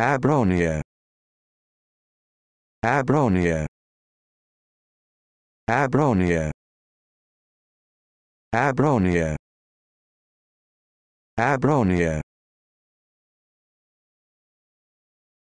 Abronia Abronia Abronia Abronia Abronia